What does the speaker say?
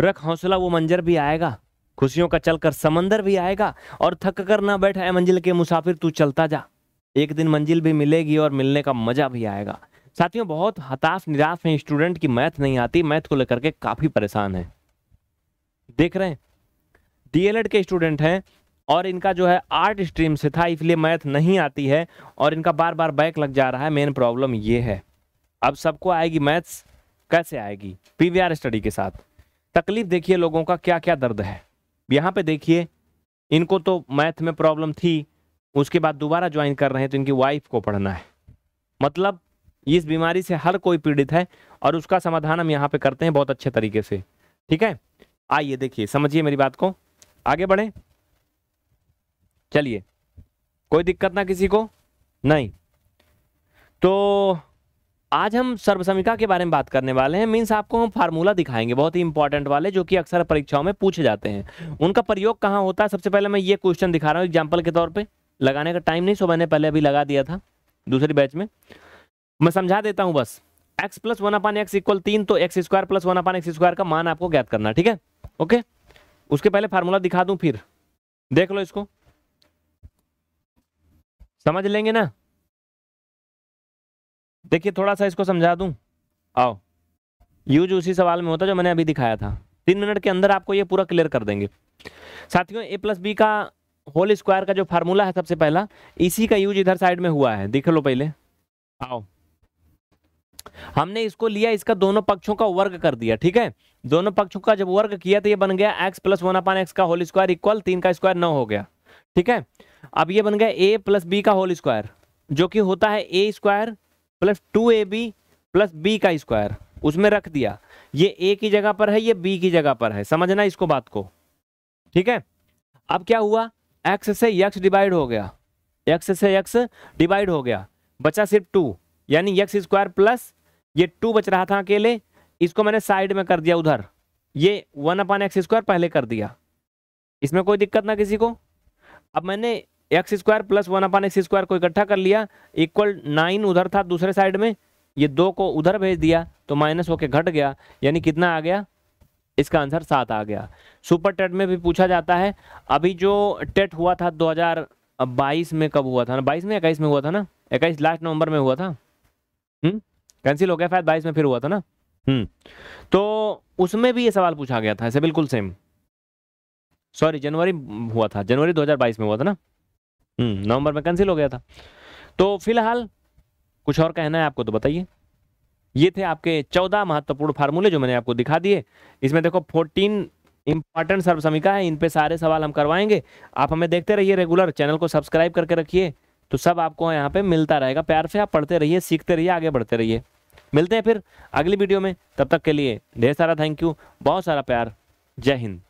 रख हौसला वो मंजर भी आएगा खुशियों का चलकर समंदर भी आएगा और थक कर ना बैठ है मंजिल के मुसाफिर तू चलता जा एक दिन मंजिल भी मिलेगी और मिलने का मजा भी आएगा साथियों बहुत हताश निराश हैं स्टूडेंट की मैथ नहीं आती मैथ को लेकर के काफ़ी परेशान है देख रहे हैं डीएलएड के स्टूडेंट हैं और इनका जो है आर्ट स्ट्रीम से था इसलिए मैथ नहीं आती है और इनका बार बार बैक लग जा रहा है मेन प्रॉब्लम ये है अब सबको आएगी मैथ्स कैसे आएगी पीवीआर स्टडी के साथ तकलीफ देखिए लोगों का क्या क्या दर्द है यहाँ पे देखिए इनको तो मैथ में प्रॉब्लम थी उसके बाद दोबारा ज्वाइन कर रहे हैं तो इनकी वाइफ को पढ़ना है मतलब इस बीमारी से हर कोई पीड़ित है और उसका समाधान हम यहाँ पे करते हैं बहुत अच्छे तरीके से ठीक है आइए देखिए समझिए मेरी बात को आगे बढ़े चलिए कोई दिक्कत ना किसी को नहीं तो आज हम सर्वसमिका के बारे में बात करने वाले हैं मीन्स आपको हम फार्मूला दिखाएंगे बहुत ही इंपॉर्टेंट वाले जो कि अक्सर परीक्षाओं में पूछे जाते हैं उनका प्रयोग कहाँ होता है सबसे पहले मैं ये क्वेश्चन दिखा रहा हूँ एग्जाम्पल के तौर पर लगाने का टाइम नहीं सो मैंने पहले अभी लगा दिया था दूसरी बैच में मैं समझा देता हूँ बस X plus one upon X equal तीन तो X square plus one upon X square का मान आपको ज्ञात करना ठीक है ओके उसके पहले फार्मूला दिखा दूं फिर देख लो इसको समझ लेंगे ना देखिए थोड़ा सा इसको समझा दूं आओ यूज उसी सवाल में होता जो मैंने अभी दिखाया था तीन मिनट के अंदर आपको ये पूरा क्लियर कर देंगे साथियों ए प्लस बी का होल स्क्वायर का जो फार्मूला है सबसे पहला इसी का यूज इधर साइड में हुआ है देख लो पहले आओ हमने इसको लिया इसका दोनों पक्षों का वर्ग कर दिया ठीक है दोनों पक्षों का जब वर्ग किया तो ये बन गया X plus one upon X का होल स्क्वायर इक्वल तीन का स्क्वायर नौ हो गया ठीक है अब ये बन गया ए प्लस बी का होल स्क्वायर जो कि होता है A square plus two A B plus B का स्क्वायर उसमें रख दिया ये ए की जगह पर है ये बी की जगह पर है समझना इसको बात को ठीक है अब क्या हुआ एक्स से यक्स डिवाइड हो गया एक्स से यक्स डिवाइड हो गया बचा सिर्फ टू यानी यक्स स्क्वायर प्लस ये टू बच रहा था अकेले इसको मैंने साइड में कर दिया उधर ये वन अपान एक्स स्क्वायर पहले कर दिया इसमें कोई दिक्कत ना किसी को अब मैंने एक्स स्क्वायर प्लस वन अपन एक्स स्क्वायर को इकट्ठा कर लिया इक्वल नाइन उधर था दूसरे साइड में ये दो को उधर भेज दिया तो माइनस होके घट गया यानी कितना आ गया इसका आंसर सात आ गया सुपर टेट में भी पूछा जाता है अभी जो टेट हुआ था 2022 में कब हुआ था ना बाईस में इक्कीस में हुआ था ना इक्कीस लास्ट नवंबर में हुआ था हम्म? कैंसिल हो गया फायद बाईस में फिर हुआ था ना हम्म तो उसमें भी ये सवाल पूछा गया था ऐसे बिल्कुल सेम सॉरी जनवरी हुआ था जनवरी 2022 में हुआ था ना हम्म, नवंबर में कैंसिल हो गया था तो फिलहाल कुछ और कहना है आपको तो बताइए ये थे आपके चौदह महत्वपूर्ण फार्मूले जो मैंने आपको दिखा दिए इसमें देखो फोर्टीन इंपॉर्टेंट सर्वसमिका है इन पे सारे सवाल हम करवाएंगे आप हमें देखते रहिए रेगुलर चैनल को सब्सक्राइब करके रखिए तो सब आपको यहाँ पे मिलता रहेगा प्यार से आप पढ़ते रहिए सीखते रहिए आगे बढ़ते रहिए मिलते हैं फिर अगली वीडियो में तब तक के लिए ढेर सारा थैंक यू बहुत सारा प्यार जय हिंद